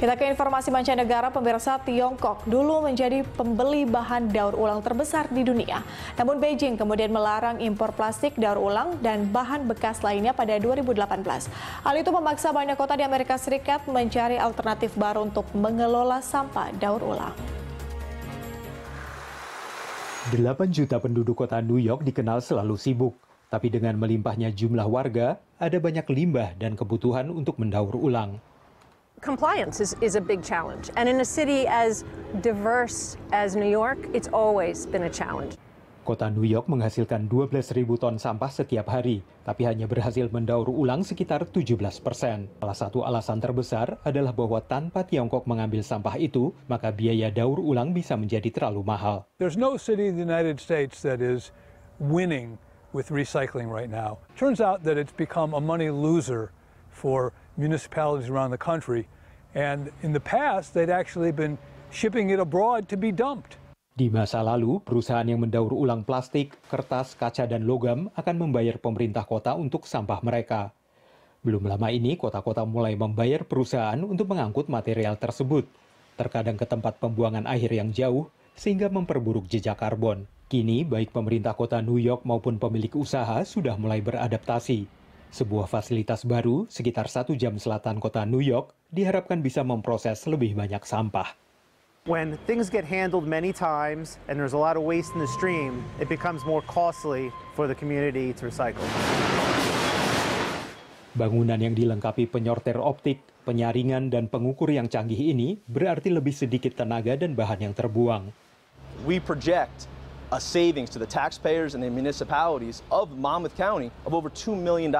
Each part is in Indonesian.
Kita ke informasi mancanegara, pemirsa Tiongkok dulu menjadi pembeli bahan daur ulang terbesar di dunia. Namun Beijing kemudian melarang impor plastik daur ulang dan bahan bekas lainnya pada 2018. Hal itu memaksa banyak kota di Amerika Serikat mencari alternatif baru untuk mengelola sampah daur ulang. 8 juta penduduk kota New York dikenal selalu sibuk. Tapi dengan melimpahnya jumlah warga, ada banyak limbah dan kebutuhan untuk mendaur ulang. Compliance is, is a big challenge. And in a city as diverse as New York, it's always been a challenge. Kota New York menghasilkan 12.000 ton sampah setiap hari, tapi hanya berhasil mendaur ulang sekitar 17 persen. Salah satu alasan terbesar adalah bahwa tanpa Tiongkok mengambil sampah itu, maka biaya daur ulang bisa menjadi terlalu mahal. There's no city in the United States that is winning with recycling right now. Turns out that it's become a money loser for municipalities around the country. And in the past, they'd actually been shipping it abroad to be dumped. Di masa lalu, perusahaan yang mendaur ulang plastik, kertas, kaca, dan logam akan membayar pemerintah kota untuk sampah mereka. Belum lama ini, kota-kota mulai membayar perusahaan untuk mengangkut material tersebut, terkadang ke tempat pembuangan akhir yang jauh, sehingga memperburuk jejak karbon. Kini, baik pemerintah kota New York maupun pemilik usaha sudah mulai beradaptasi. Sebuah fasilitas baru sekitar satu jam selatan kota New York diharapkan bisa memproses lebih banyak sampah. When things get handled many times and there's a lot of waste in the stream, it becomes more costly for the community to recycle. Bangunan yang dilengkapi penyorter optik, penyaringan, dan pengukur yang canggih ini berarti lebih sedikit tenaga dan bahan yang terbuang. We project a savings to the taxpayers and the municipalities of Monmouth County of over $2 million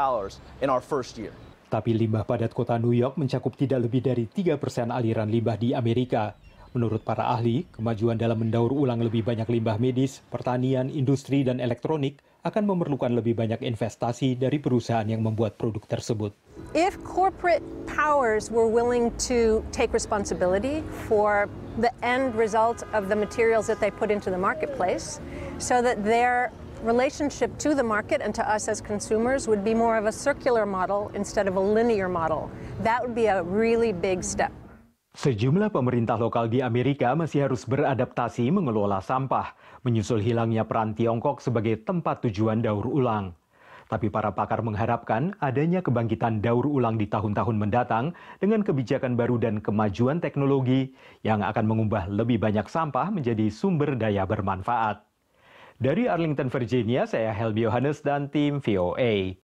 in our first year. Tapi limbah padat kota New York mencakup tidak lebih dari 3 persen aliran limbah di Amerika. Menurut para ahli, kemajuan dalam mendaur ulang lebih banyak limbah medis, pertanian, industri, dan elektronik akan memerlukan lebih banyak investasi dari perusahaan yang membuat produk tersebut. if corporate powers were willing to take responsibility for the end result of the materials that they put into the marketplace so that their relationship to the market and to us as consumers would be more of a circular model instead of a linear model. That would be a really big step. Sejumlah pemerintah lokal di Amerika masih harus beradaptasi mengelola sampah, menyusul hilangnya peran Tiongkok sebagai tempat tujuan daur ulang. Tapi para pakar mengharapkan adanya kebangkitan daur ulang di tahun-tahun mendatang dengan kebijakan baru dan kemajuan teknologi yang akan mengubah lebih banyak sampah menjadi sumber daya bermanfaat. Dari Arlington, Virginia, saya Helbi Yohanes dan tim VOA.